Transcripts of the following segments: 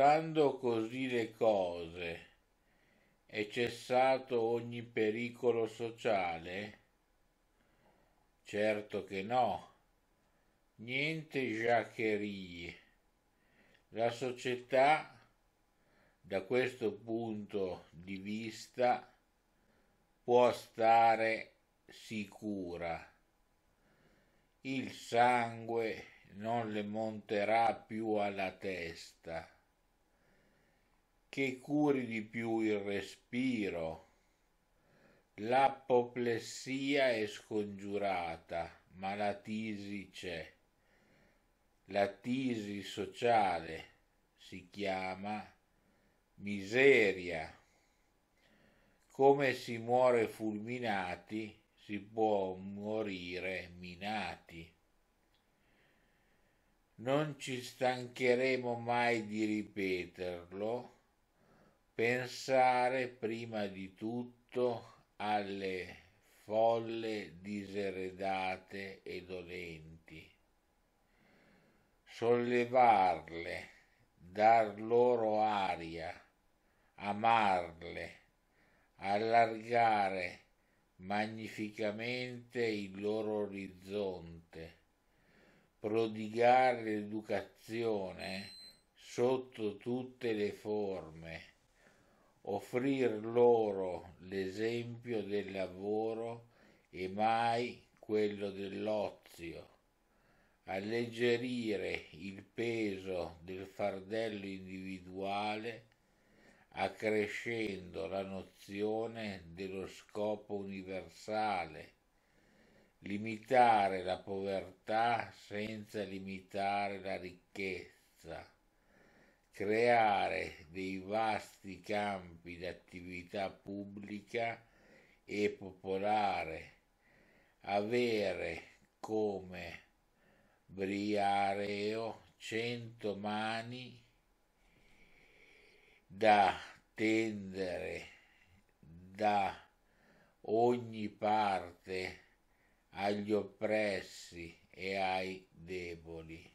Stando così le cose, è cessato ogni pericolo sociale? Certo che no, niente giaccherie. La società, da questo punto di vista, può stare sicura. Il sangue non le monterà più alla testa che curi di più il respiro. L'apoplessia è scongiurata, ma la tisi c'è. La tisi sociale si chiama miseria. Come si muore fulminati, si può morire minati. Non ci stancheremo mai di ripeterlo pensare prima di tutto alle folle diseredate e dolenti, sollevarle, dar loro aria, amarle, allargare magnificamente il loro orizzonte, prodigare l'educazione sotto tutte le forme, offrir loro l'esempio del lavoro e mai quello dell'ozio, alleggerire il peso del fardello individuale accrescendo la nozione dello scopo universale, limitare la povertà senza limitare la ricchezza creare dei vasti campi d'attività pubblica e popolare, avere come briareo cento mani da tendere da ogni parte agli oppressi e ai deboli,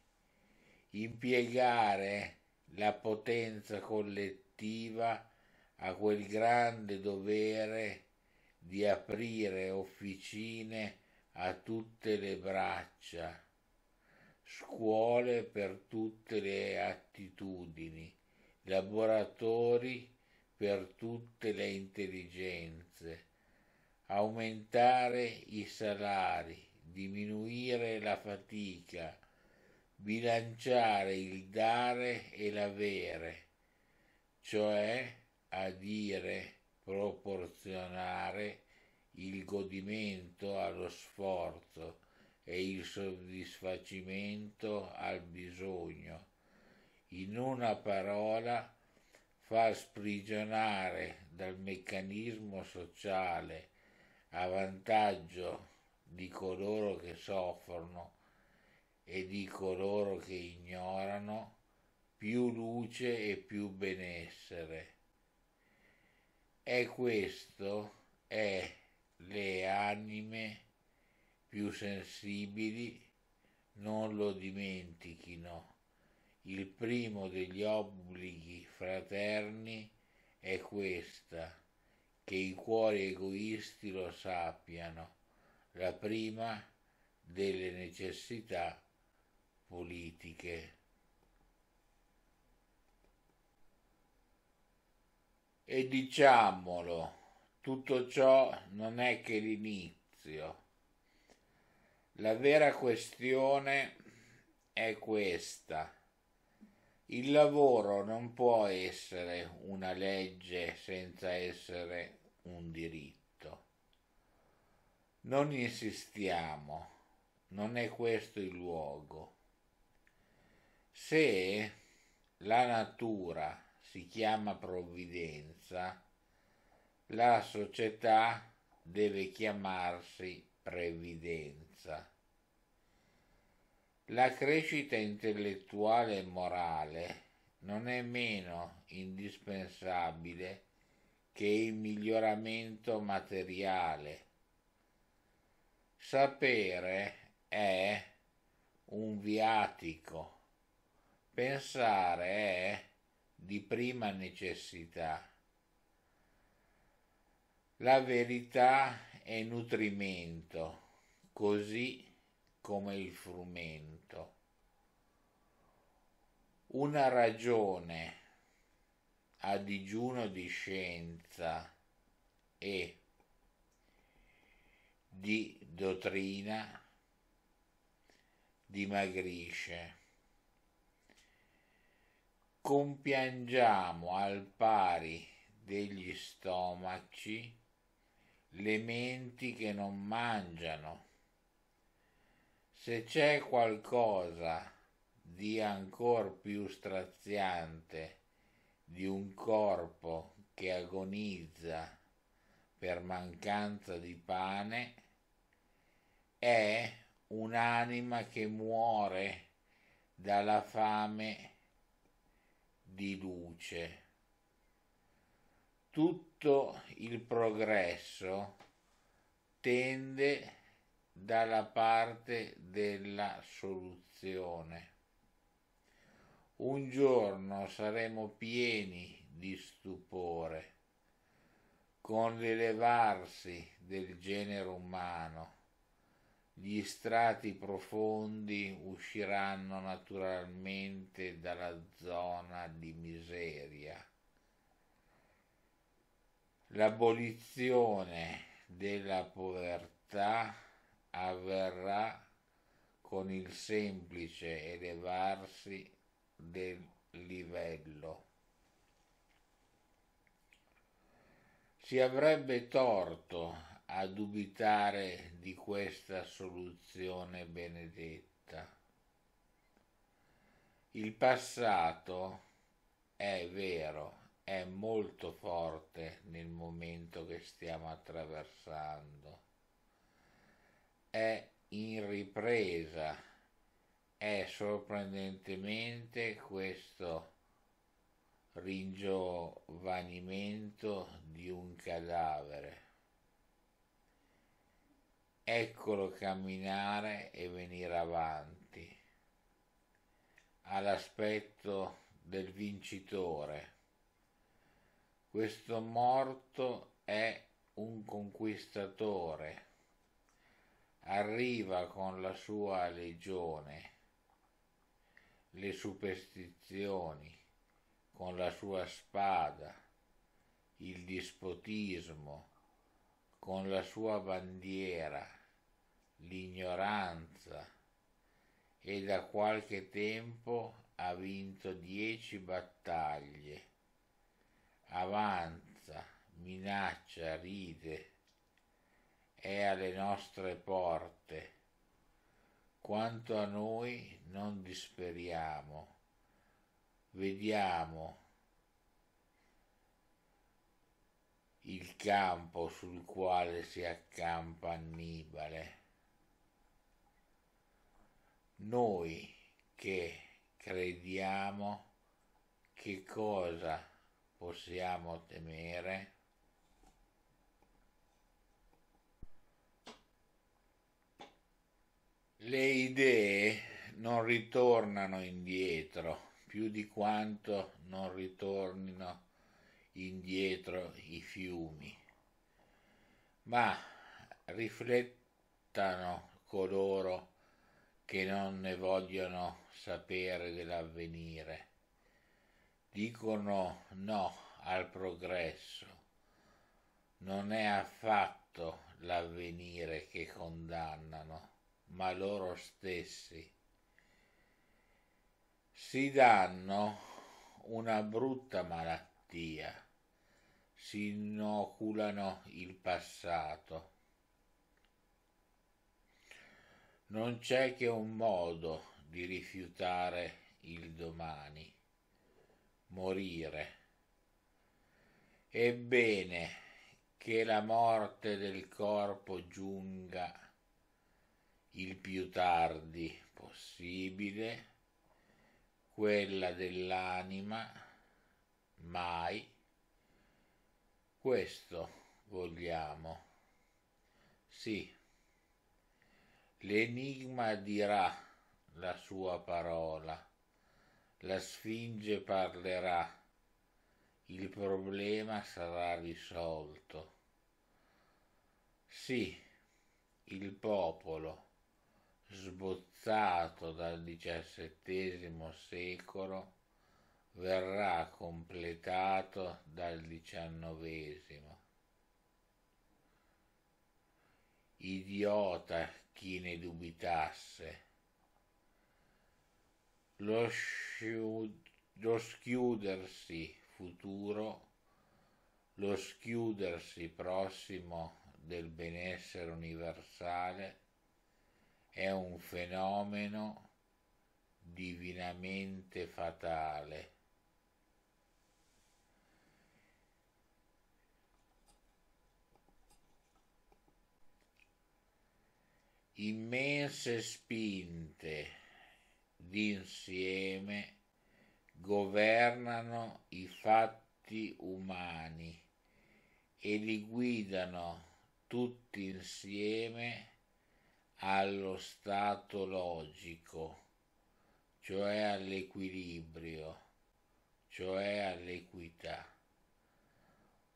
impiegare la potenza collettiva ha quel grande dovere di aprire officine a tutte le braccia, scuole per tutte le attitudini, laboratori per tutte le intelligenze, aumentare i salari, diminuire la fatica, bilanciare il dare e l'avere, cioè a dire proporzionare il godimento allo sforzo e il soddisfacimento al bisogno. In una parola, far sprigionare dal meccanismo sociale a vantaggio di coloro che soffrono e di coloro che ignorano, più luce e più benessere. E questo è le anime più sensibili, non lo dimentichino. Il primo degli obblighi fraterni è questa, che i cuori egoisti lo sappiano, la prima delle necessità politiche. E diciamolo, tutto ciò non è che l'inizio. La vera questione è questa. Il lavoro non può essere una legge senza essere un diritto. Non insistiamo, non è questo il luogo. Se la natura si chiama provvidenza, la società deve chiamarsi previdenza. La crescita intellettuale e morale non è meno indispensabile che il miglioramento materiale. Sapere è un viatico Pensare è di prima necessità. La verità è nutrimento, così come il frumento. Una ragione a digiuno di scienza e di dottrina dimagrisce compiangiamo al pari degli stomaci le menti che non mangiano. Se c'è qualcosa di ancor più straziante di un corpo che agonizza per mancanza di pane, è un'anima che muore dalla fame di luce. Tutto il progresso tende dalla parte della soluzione. Un giorno saremo pieni di stupore con l'elevarsi del genere umano gli strati profondi usciranno naturalmente dalla zona di miseria. L'abolizione della povertà avverrà con il semplice elevarsi del livello. Si avrebbe torto a dubitare di questa soluzione benedetta. Il passato è vero, è molto forte nel momento che stiamo attraversando, è in ripresa, è sorprendentemente questo ringiovanimento di un cadavere Eccolo camminare e venire avanti, all'aspetto del vincitore. Questo morto è un conquistatore, arriva con la sua legione, le superstizioni, con la sua spada, il dispotismo, con la sua bandiera, l'ignoranza, e da qualche tempo ha vinto dieci battaglie. Avanza, minaccia, ride, è alle nostre porte. Quanto a noi non disperiamo. Vediamo il campo sul quale si accampa Annibale. Noi che crediamo, che cosa possiamo temere? Le idee non ritornano indietro più di quanto non ritornino indietro i fiumi, ma riflettano coloro che non ne vogliono sapere dell'avvenire. Dicono no al progresso. Non è affatto l'avvenire che condannano, ma loro stessi. Si danno una brutta malattia si inoculano il passato. Non c'è che un modo di rifiutare il domani, morire. Ebbene, che la morte del corpo giunga il più tardi possibile, quella dell'anima mai questo vogliamo. Sì. L'enigma dirà la sua parola, la Sfinge parlerà, il problema sarà risolto. Sì, il popolo, sbozzato dal XVII secolo, verrà completato dal diciannovesimo. Idiota chi ne dubitasse. Lo, sciud- lo schiudersi futuro, lo schiudersi prossimo del benessere universale è un fenomeno divinamente fatale immense spinte d'insieme governano i fatti umani e li guidano tutti insieme allo stato logico, cioè all'equilibrio, cioè all'equità.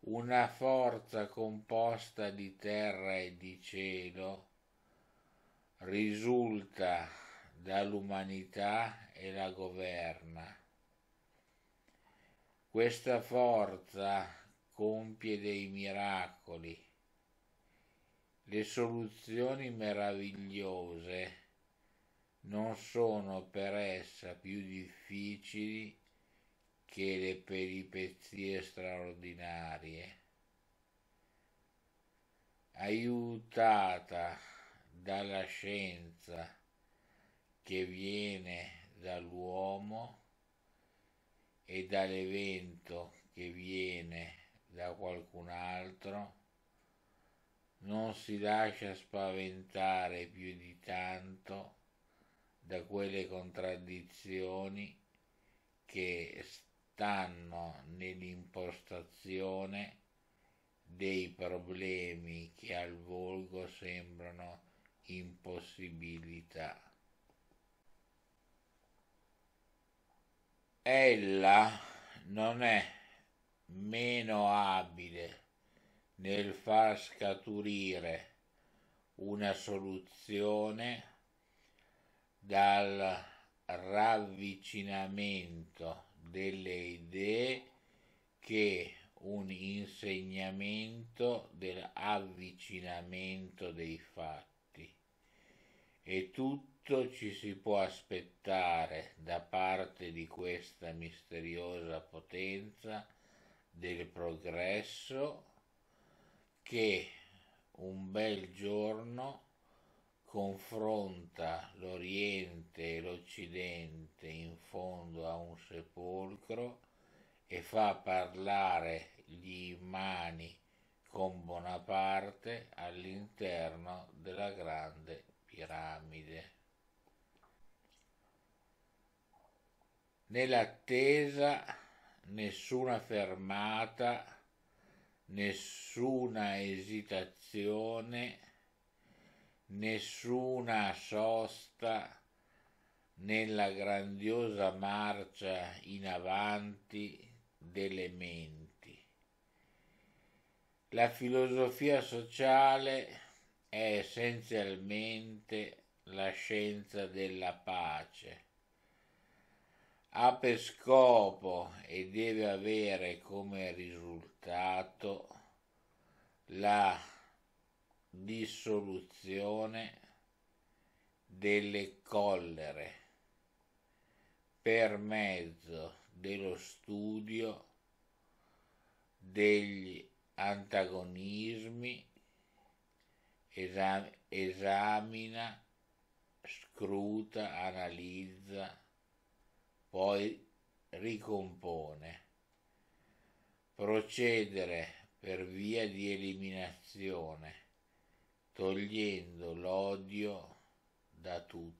Una forza composta di terra e di cielo risulta dall'umanità e la governa. Questa forza compie dei miracoli, le soluzioni meravigliose non sono per essa più difficili che le peripezie straordinarie. Aiutata dalla scienza che viene dall'uomo e dall'evento che viene da qualcun altro, non si lascia spaventare più di tanto da quelle contraddizioni che stanno nell'impostazione dei problemi che al volgo sembrano impossibilità. Ella non è meno abile nel far scaturire una soluzione dal ravvicinamento delle idee che un insegnamento dell'avvicinamento dei fatti e tutto ci si può aspettare da parte di questa misteriosa potenza del progresso che un bel giorno confronta l'Oriente e l'Occidente in fondo a un sepolcro e fa parlare gli immani con Bonaparte all'interno della grande piramide. Nell'attesa nessuna fermata, nessuna esitazione, nessuna sosta nella grandiosa marcia in avanti delle menti. La filosofia sociale è essenzialmente la scienza della pace. Ha per scopo e deve avere come risultato la dissoluzione delle collere per mezzo dello studio degli antagonismi esamina, scruta, analizza, poi ricompone. Procedere per via di eliminazione, togliendo l'odio da tutti.